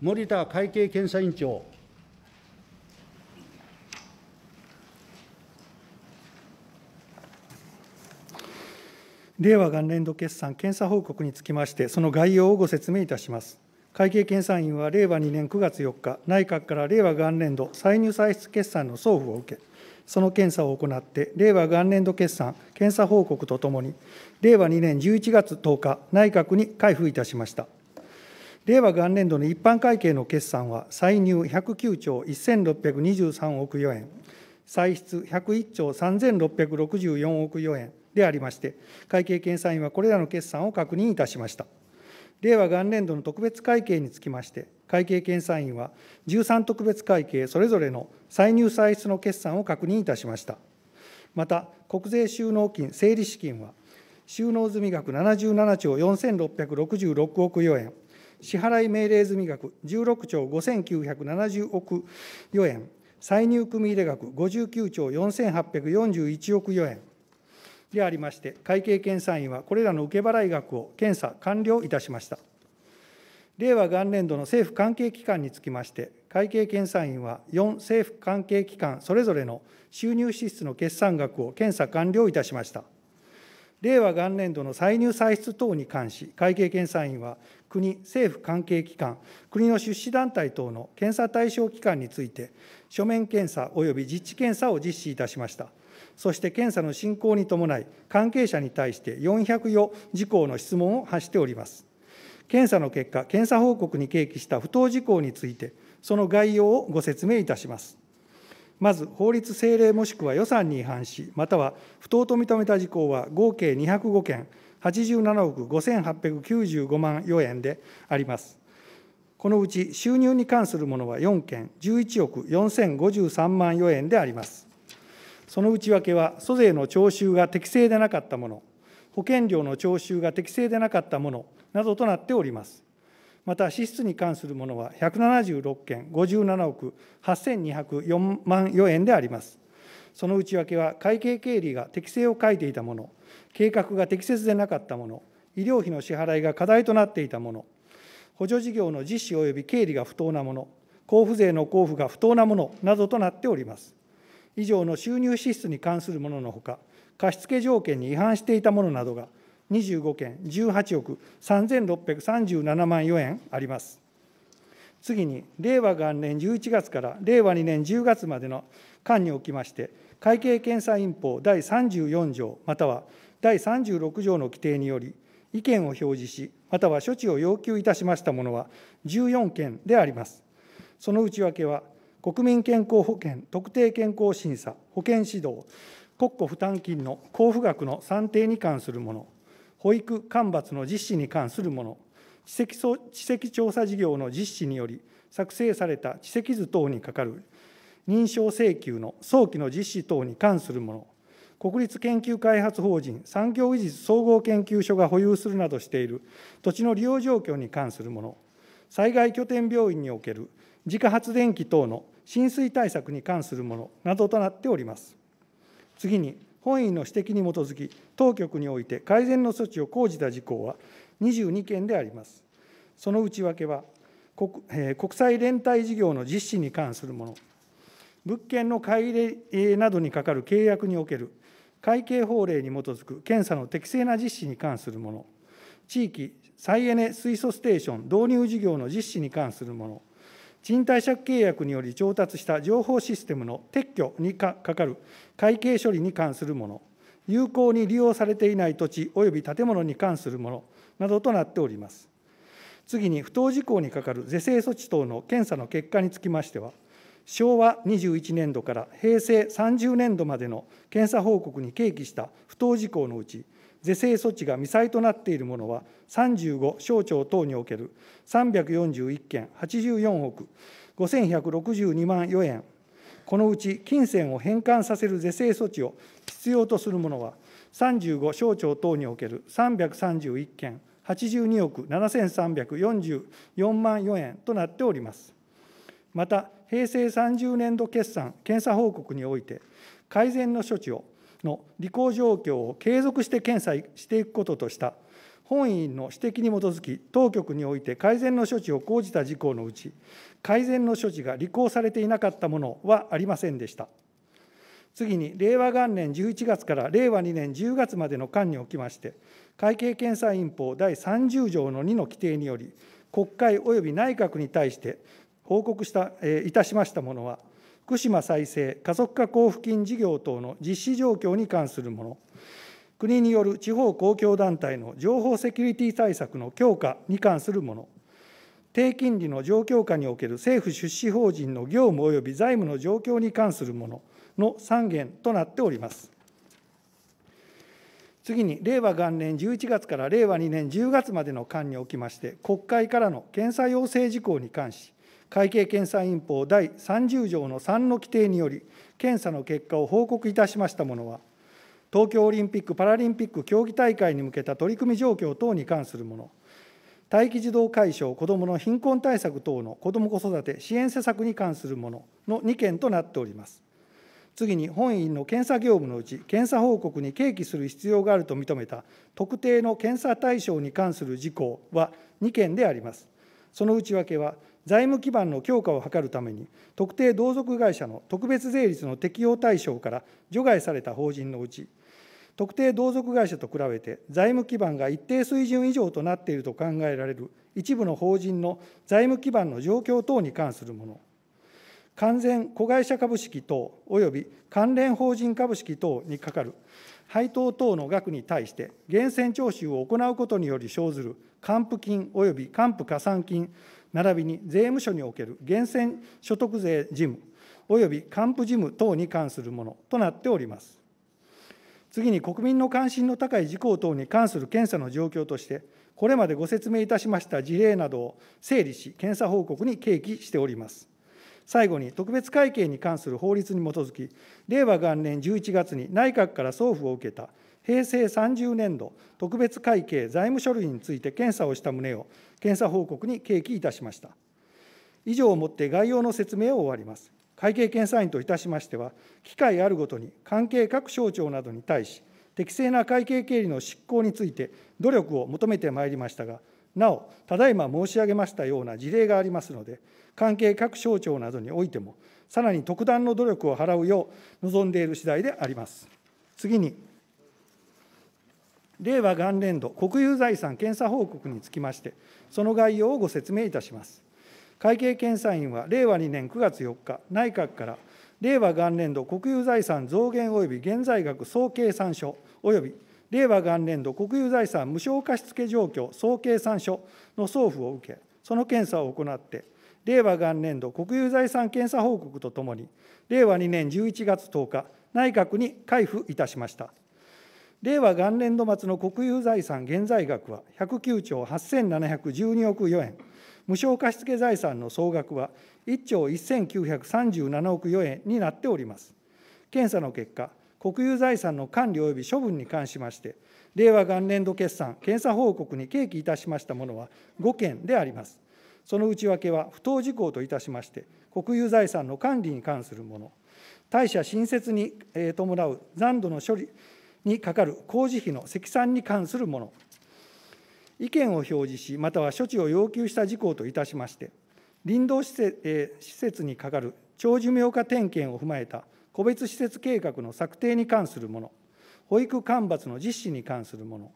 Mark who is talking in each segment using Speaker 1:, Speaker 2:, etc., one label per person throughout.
Speaker 1: 森田会計検査院長、
Speaker 2: 令和元年度決算検査報告につきまして、その概要をご説明いたします。会計検査院は令和2年9月4日、内閣から令和元年度歳入歳出決算の送付を受け、その検査を行って、令和元年度決算検査報告とともに、令和2年11月10日、内閣に開封いたしました。令和元年度の一般会計の決算は、歳入109兆1623億余円、歳出101兆3664億余円でありまして、会計検査院はこれらの決算を確認いたしました。令和元年度の特別会計につきまして、会計検査院は13特別会計それぞれの歳入歳出の決算を確認いたしました。また、国税収納金整理資金は、収納済額77兆4666億余円、支払い命令済額16兆5970億余円、歳入組入れ額59兆4841億余円でありまして、会計検査院はこれらの受払い額を検査完了いたしました。令和元年度の政府関係機関につきまして、会計検査院は4政府関係機関それぞれの収入支出の決算額を検査完了いたしました。令和元年度の歳入歳出等に関し、会計検査院は国、政府関係機関、国の出資団体等の検査対象機関について、書面検査及び実地検査を実施いたしました。そして検査の進行に伴い、関係者に対して404事項の質問を発しております。検査の結果、検査報告に掲記した不当事項について、その概要をご説明いたします。まず法律政令もしくは予算に違反しまたは不当と認めた事項は合計205件87億5895万余円でありますこのうち収入に関するものは4件11億4053万余円でありますその内訳は租税の徴収が適正でなかったもの保険料の徴収が適正でなかったものなどとなっておりますまた支出に関するものは176件、57億8204万4円であります。その内訳は、会計経理が適正を欠いていたもの、計画が適切でなかったもの、医療費の支払いが課題となっていたもの、補助事業の実施及び経理が不当なもの、交付税の交付が不当なものなどとなっております。以上の収入支出に関するもののほか、貸付条件に違反していたものなどが25件、18億3637万4円あります。次に、令和元年11月から令和2年10月までの間におきまして、会計検査院法第34条、または第36条の規定により、意見を表示し、または処置を要求いたしましたものは14件であります。その内訳は、国民健康保険特定健康審査、保険指導、国庫負担金の交付額の算定に関するもの、保育干ばつの実施に関するもの知的調査事業の実施により作成された知籍図等に係る認証請求の早期の実施等に関するもの国立研究開発法人産業技術総合研究所が保有するなどしている土地の利用状況に関するもの災害拠点病院における自家発電機等の浸水対策に関するものなどとなっております。次に本院の指摘に基づき、当局において改善の措置を講じた事項は22件であります。その内訳は、国,、え国際連帯事業の実施に関するもの、物件の買い入れなどに係る契約における会計法令に基づく検査の適正な実施に関するもの、地域再エネ水素ステーション導入事業の実施に関するもの、賃貸借契約により調達した情報システムの撤去にかかる会計処理に関するもの、有効に利用されていない土地及び建物に関するものなどとなっております。次に、不当事項にかかる是正措置等の検査の結果につきましては、昭和21年度から平成30年度までの検査報告に契機した不当事項のうち、是正措置が未済となっているものは35省庁等における341件84億5162万余円、このうち金銭を返還させる是正措置を必要とするものは35省庁等における331件82億7344万4円となっております。また、平成30年度決算検査報告において、改善の処置をの履行状況を継続して検査していくこととした本院の指摘に基づき、当局において改善の処置を講じた事項のうち、改善の処置が履行されていなかったものはありませんでした。次に、令和元年11月から令和2年10月までの間におきまして、会計検査院法第30条の2の規定により、国会及び内閣に対して報告した、えいたしましたものは、福島再生加速化交付金事業等の実施状況に関するもの、国による地方公共団体の情報セキュリティ対策の強化に関するもの、低金利の状況下における政府出資法人の業務及び財務の状況に関するものの3件となっております。次に、令和元年11月から令和2年10月までの間におきまして、国会からの検査要請事項に関し、会計検査院法第30条の3の規定により、検査の結果を報告いたしましたものは、東京オリンピック・パラリンピック競技大会に向けた取り組み状況等に関するもの、待機児童解消、子どもの貧困対策等の子ども子育て支援施策に関するものの2件となっております。次に本院の検査業務のうち、検査報告に契機する必要があると認めた特定の検査対象に関する事項は2件であります。その内訳は、財務基盤の強化を図るために、特定同族会社の特別税率の適用対象から除外された法人のうち、特定同族会社と比べて財務基盤が一定水準以上となっていると考えられる一部の法人の財務基盤の状況等に関するもの、完全子会社株式等及び関連法人株式等にかかる配当等の額に対して、源泉徴収を行うことにより生ずる還付金及び還付加算金並びに税務署における源泉所得税事務および還付事務等に関するものとなっております。次に国民の関心の高い事項等に関する検査の状況として、これまでご説明いたしました事例などを整理し、検査報告に掲記しております。最後に、特別会計に関する法律に基づき、令和元年11月に内閣から送付を受けた平成30年度特別会計財務書類について検査をした旨を検査報告に掲記いたしました。以上をもって概要の説明を終わります。会計検査院といたしましては、機会あるごとに関係各省庁などに対し、適正な会計経理の執行について努力を求めてまいりましたが、なお、ただいま申し上げましたような事例がありますので、関係各省庁などにおいても、さらに特段の努力を払うよう望んでいる次第であります。次に、令和元年度国有財産検査報告につきまして、その概要をご説明いたします。会計検査院は令和2年9月4日、内閣から令和元年度国有財産増減及び現在額総計算書及び令和元年度国有財産無償貸付状況総計算書の送付を受け、その検査を行って、令和元年度国有財産検査報告とともに、令和2年11月10日、内閣に開付いたしました。令和元年度末の国有財産現在額は109兆8712億4円、無償貸付財産の総額は1兆1937億4円になっております。検査の結果、国有財産の管理及び処分に関しまして、令和元年度決算検査報告に契機いたしましたものは5件であります。その内訳は不当事項といたしまして、国有財産の管理に関するもの、貸社新設に伴う残土の処理にかかる工事費の積算に関するもの意見を表示しまたは処置を要求した事項といたしまして林道施設,、え施設にかかる長寿命化点検を踏まえた個別施設計画の策定に関するもの保育干ばつの実施に関するもの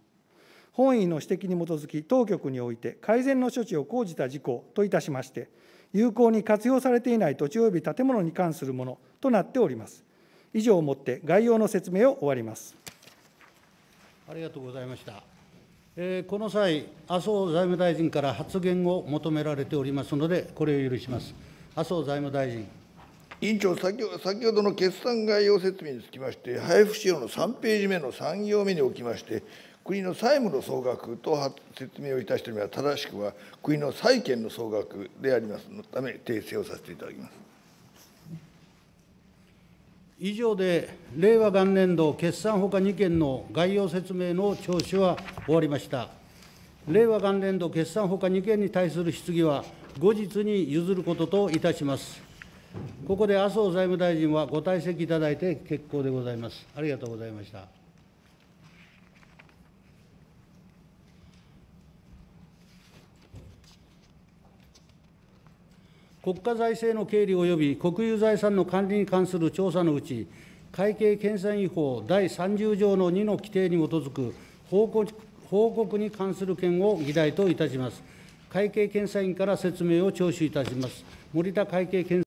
Speaker 2: 本位の指摘に基づき当局において改善の処置を講じた事項といたしまして有効に活用されていない土地及び建物に関するものとなっております。以上をもって概要の説明を終わります。
Speaker 1: ありがとうございました。えー、この際、麻生財務大臣から発言を求められておりますので、これを許します。麻生財務大臣。委員長先ほ、先ほどの決算概要説明につきまして、配布資料の3ページ目の3行目におきまして、国の債務の総額と説明をいたしております正しくは国の債権の総額でありますのため訂正をさせていただきます。以上で令和元年度決算ほか2件の概要説明の聴取は終わりました。令和元年度決算ほか2件に対する質疑は、後日に譲ることといたします。ここで麻生財務大臣はご退席いただいて結構でございます。ありがとうございました。国家財政の経理及び国有財産の管理に関する調査のうち、会計検査院法第30条の2の規定に基づく報告報告に関する件を議題といたします。会計検査院から説明を聴取いたします。森田会計検